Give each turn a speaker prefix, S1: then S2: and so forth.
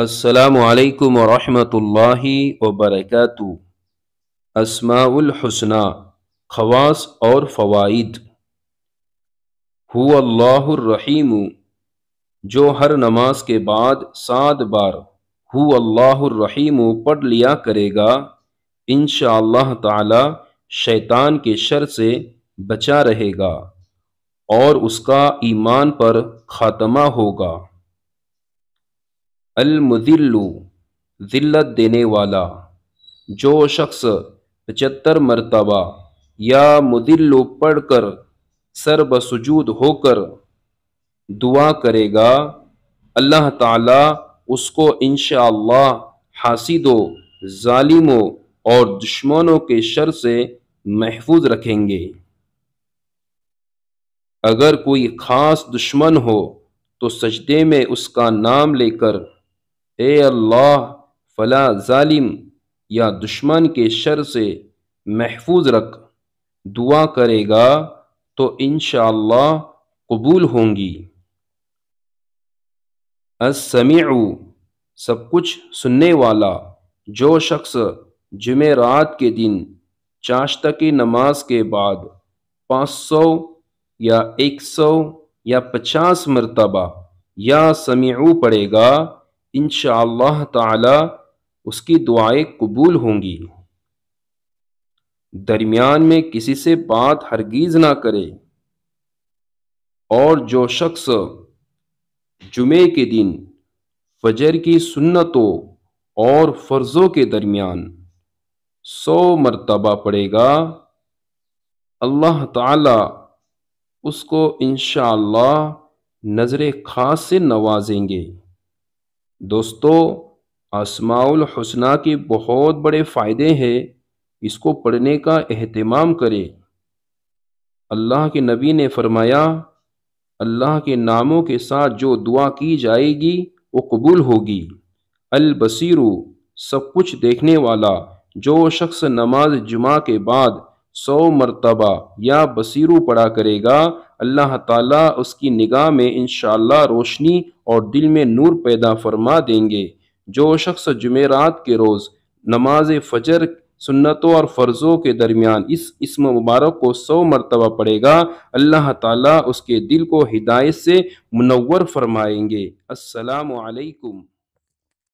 S1: असलकम वरहमतुल्लाहि वबरकू असमाउलहसना खवास और फ़वाद हुल्लाहरहीम जो हर नमाज के बाद सात बार हुल्लाहरहीम पढ़ लिया करेगा इन ताला शैतान के शर से बचा रहेगा और उसका ईमान पर ख़ात्मा होगा अलमुदिल्लु ज़िल्लत देने वाला जो शख्स पचहत्तर मरतबा या मुदिल्लु पढ़कर सर बसजूद होकर दुआ करेगा अल्लाह ताला उसको इन हासिदो ालिमों और दुश्मनों के शर से महफूज रखेंगे अगर कोई ख़ास दुश्मन हो तो सजदे में उसका नाम लेकर ए अल्लाह फला जालिम या दुश्मन के शर से महफूज रख दुआ करेगा तो इन कबूल होंगी असमीउ सब कुछ सुनने वाला जो शख्स जुमे रात के दिन चाश्ता की नमाज के बाद पाँच सौ या एक सौ या पचास मरतबा या समीउ पड़ेगा इन ताला उसकी दुआएं कबूल होंगी दरमियान में किसी से बात हरगिज ना करे और जो शख्स जुमे के दिन फजर की सुन्नतों और फ़र्ज़ों के दरमियान सौ मरतबा पड़ेगा अल्लाह ताला उसको इन नज़र ख़ास से नवाजेंगे दोस्तों आसमाउल हसना के बहुत बड़े फ़ायदे हैं इसको पढ़ने का अहतमाम करें अल्लाह के नबी ने फरमाया अल्लाह के नामों के साथ जो दुआ की जाएगी वो कबूल होगी अल अलबसरु सब कुछ देखने वाला जो शख्स नमाज जुमा के बाद सौ मरतबा या बसीरू पढ़ा करेगा अल्लाह ताला उसकी निगाह में इन रोशनी और दिल में नूर पैदा फरमा देंगे जो शख्स जुमेरात के रोज़ नमाज फजर सुन्नतों और फ़र्ज़ों के दरमियान इस इसम मुबारक को सौ मरतबा पड़ेगा अल्लाह ताला उसके दिल को हिदायत से मुनवर फरमाएंगे अस्सलाम वालेकुम